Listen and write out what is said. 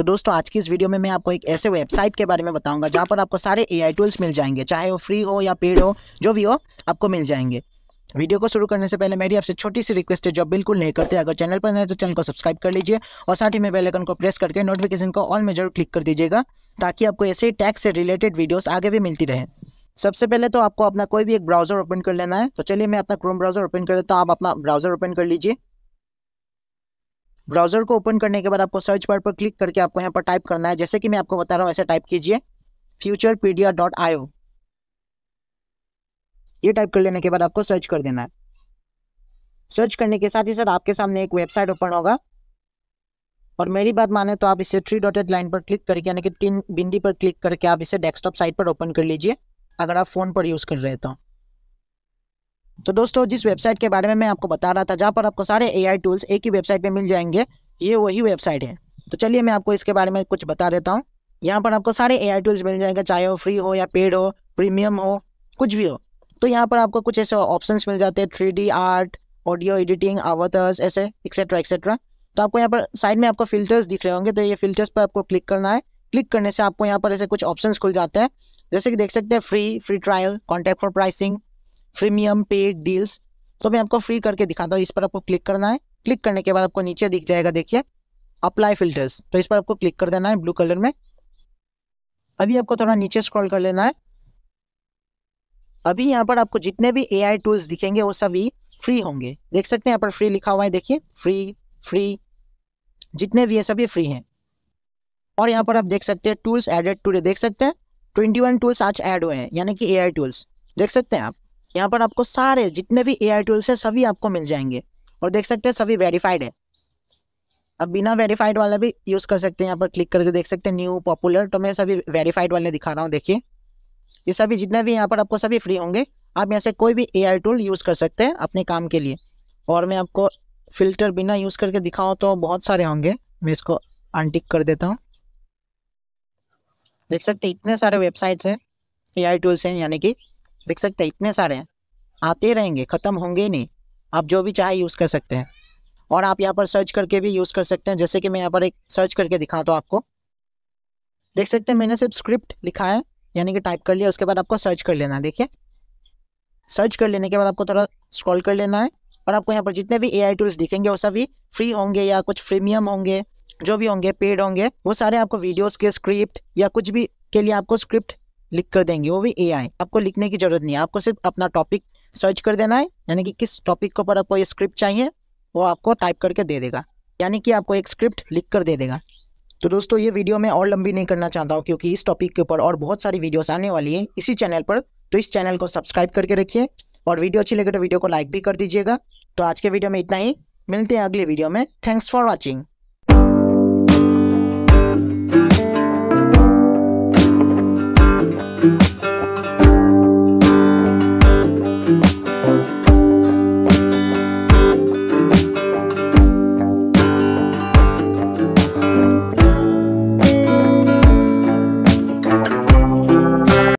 तो दोस्तों आज की इस वीडियो में मैं आपको एक ऐसे वेबसाइट के बारे में बताऊँगा जहाँ पर आपको सारे ए टूल्स मिल जाएंगे चाहे वो फ्री हो या पेड हो जो भी हो आपको मिल जाएंगे वीडियो को शुरू करने से पहले मेरी आपसे छोटी सी रिक्वेस्ट है जो बिल्कुल नहीं करते अगर चैनल पर नए तो चैनल को सब्सक्राइब कर लीजिए और साथ ही में बेल आइकन को प्रेस करके नोटिफिकेशन को ऑल में जरूर क्लिक कर दीजिएगा ताकि आपको ऐसे ही टैक्स से रिलेटेड वीडियोस आगे भी मिलती रहे सबसे पहले तो आपको अपना कोई भी एक ब्राउज़र ओपन कर लेना है तो चलिए मैं अपना क्रोम ब्राउज़र ओपन कर लेता हूँ आप अपना ब्राउज़र ओपन कर लीजिए ब्राउजर को ओपन करने के बाद आपको सर्च बार पर क्लिक करके आपको यहाँ पर टाइप करना है जैसे कि मैं आपको बता रहा हूँ ऐसे टाइप कीजिए फ्यूचर पीडिया डॉट आयो ये टाइप कर लेने के बाद आपको सर्च कर देना है सर्च करने के साथ ही सर आपके सामने एक वेबसाइट ओपन होगा और मेरी बात माने तो आप इसे थ्री डॉटेड लाइन पर क्लिक करके यानी कि तीन बिंदी पर क्लिक करके आप इसे डेस्कटॉप साइट पर ओपन कर लीजिए अगर आप फ़ोन पर यूज़ कर रहे तो तो दोस्तों जिस वेबसाइट के बारे में मैं आपको बता रहा था जहाँ पर आपको सारे एआई टूल्स एक ही वेबसाइट पे मिल जाएंगे ये वही वेबसाइट है तो चलिए मैं आपको इसके बारे में कुछ बता देता हूँ यहाँ पर आपको सारे एआई टूल्स मिल जाएंगे चाहे वो फ्री हो या पेड हो प्रीमियम हो कुछ भी हो तो यहाँ पर आपको कुछ ऐसे ऑप्शन मिल जाते हैं थ्री आर्ट ऑडियो एडिटिंग आवर्तर्स ऐसे एक्सेट्रा एक्सेट्रा तो आपको यहाँ पर साइड में आपको फिल्टर्स दिख रहे होंगे तो ये फिल्टर्स पर आपको क्लिक करना है क्लिक करने से आपको यहाँ पर ऐसे कुछ ऑप्शंस खुल जाते हैं जैसे कि देख सकते हैं free free trial contact for pricing freemium paid deals तो मैं आपको फ्री करके दिखाता हूँ इस पर आपको क्लिक करना है क्लिक करने के बाद आपको नीचे दिख जाएगा देखिए अप्लाई फिल्टर्स तो इस पर आपको क्लिक कर देना है ब्लू कलर में अभी आपको थोड़ा नीचे स्क्रॉल कर लेना है अभी यहाँ पर आपको जितने भी ए आई टूल्स दिखेंगे वो सभी फ्री होंगे देख सकते हैं यहाँ पर फ्री लिखा हुआ है देखिए फ्री फ्री जितने भी है सभी फ्री हैं और यहाँ पर आप देख सकते हैं टूल्स एडेड टूडे देख सकते हैं ट्वेंटी वन टूल्स आज एड हुए हैं यानी कि ए आई टूल्स देख सकते हैं आप यहाँ पर आपको सारे जितने भी ए आई टूल्स है सभी आपको मिल जाएंगे और देख सकते हैं सभी वेरीफाइड है अब बिना वेरीफाइड वाला भी यूज़ कर सकते हैं यहाँ पर क्लिक करके देख सकते हैं न्यू पॉपुलर तो मैं सभी वेरीफाइड वाले दिखा रहा हूँ देखिए ये सभी जितने भी यहाँ पर आपको सभी फ्री होंगे आप यहाँ से कोई भी ए टूल यूज़ कर सकते हैं अपने काम के लिए और मैं आपको फिल्टर बिना यूज़ करके दिखाऊँ तो बहुत सारे होंगे मैं इसको अनटिक कर देता हूँ देख सकते इतने सारे वेबसाइट्स हैं ए आई टूल्स हैं यानी कि देख सकते तो हैं इतने सारे हैं आते रहेंगे ख़त्म होंगे नहीं आप जो भी चाहे यूज़ कर सकते हैं और आप यहाँ पर सर्च करके भी यूज़ कर सकते हैं जैसे कि मैं यहाँ पर एक सर्च करके दिखाता हूँ आपको देख सकते हैं मैंने सिर्फ स्क्रिप्ट लिखा है यानी कि टाइप कर लिया उसके बाद आपको सर्च कर लेना है देखिए सर्च कर लेने के बाद आपको थोड़ा स्क्रॉल कर लेना है और आपको यहाँ पर जितने भी ए आई टूल्स दिखेंगे वो सभी फ्री होंगे या कुछ प्रीमियम होंगे जो भी होंगे पेड होंगे वो सारे आपको वीडियोस के स्क्रिप्ट या कुछ भी के लिए आपको स्क्रिप्ट लिख कर देंगे वो भी एआई आपको लिखने की जरूरत नहीं है आपको सिर्फ अपना टॉपिक सर्च कर देना है यानी कि किस टॉपिक के ऊपर आपको ये स्क्रिप्ट चाहिए वो आपको टाइप करके दे देगा यानी कि आपको एक स्क्रिप्ट लिख कर दे देगा तो दोस्तों ये वीडियो मैं और लंबी नहीं करना चाहता हूँ क्योंकि इस टॉपिक के ऊपर और बहुत सारी वीडियोस आने वाली है इसी चैनल पर तो इस चैनल को सब्सक्राइब करके रखिए और वीडियो अच्छी लगे तो वीडियो को लाइक भी कर दीजिएगा तो आज के वीडियो में इतना ही मिलते हैं अगले वीडियो में थैंक्स फॉर वॉचिंग